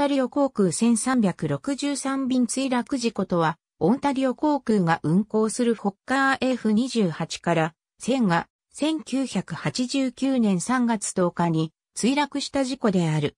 タリオ航空1363便墜落事故とは、オンタリオ航空が運航するフォッカー F28 から1000が1989年3月10日に墜落した事故である。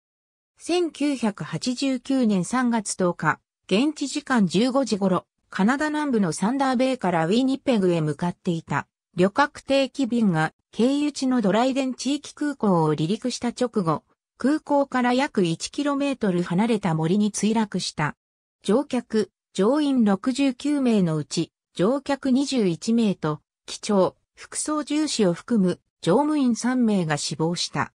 1989年3月10日、現地時間15時頃、カナダ南部のサンダーベイからウィニペグへ向かっていた旅客定期便が経由地のドライデン地域空港を離陸した直後、空港から約 1km 離れた森に墜落した。乗客、乗員69名のうち、乗客21名と、機長、副操縦士を含む乗務員3名が死亡した。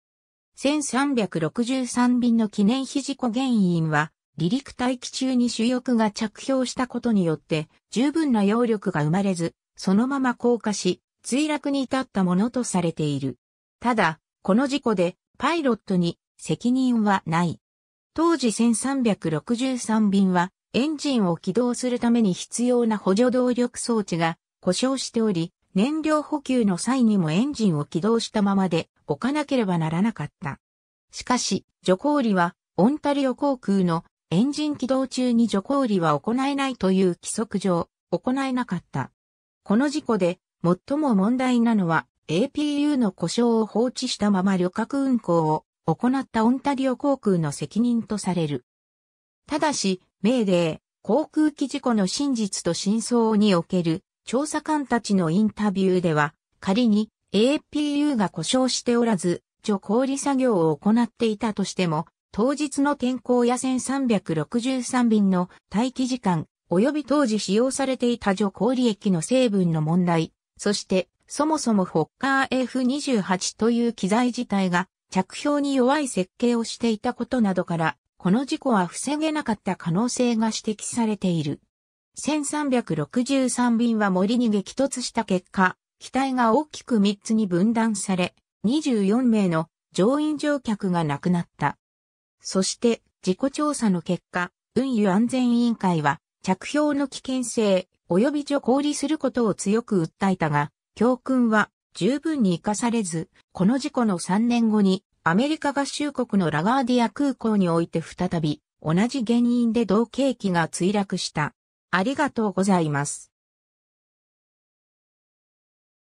1363便の記念碑事故原因は、離陸待機中に主翼が着氷したことによって、十分な揚力が生まれず、そのまま降下し、墜落に至ったものとされている。ただ、この事故で、パイロットに責任はない。当時1363便はエンジンを起動するために必要な補助動力装置が故障しており、燃料補給の際にもエンジンを起動したままで置かなければならなかった。しかし、除光理はオンタリオ航空のエンジン起動中に除光理は行えないという規則上、行えなかった。この事故で最も問題なのは APU の故障を放置したまま旅客運行を行ったオンタリオ航空の責任とされる。ただし、メーデー、航空機事故の真実と真相における調査官たちのインタビューでは、仮に APU が故障しておらず、除氷作業を行っていたとしても、当日の天候や1363便の待機時間、及び当時使用されていた除氷液の成分の問題、そして、そもそもホッカー F28 という機材自体が着氷に弱い設計をしていたことなどから、この事故は防げなかった可能性が指摘されている。1363便は森に激突した結果、機体が大きく3つに分断され、24名の乗員乗客が亡くなった。そして、事故調査の結果、運輸安全委員会は、着氷の危険性、及び助行することを強く訴えたが、教訓は十分に活かされず、この事故の3年後にアメリカ合衆国のラガーディア空港において再び同じ原因で同景機が墜落した。ありがとうございます。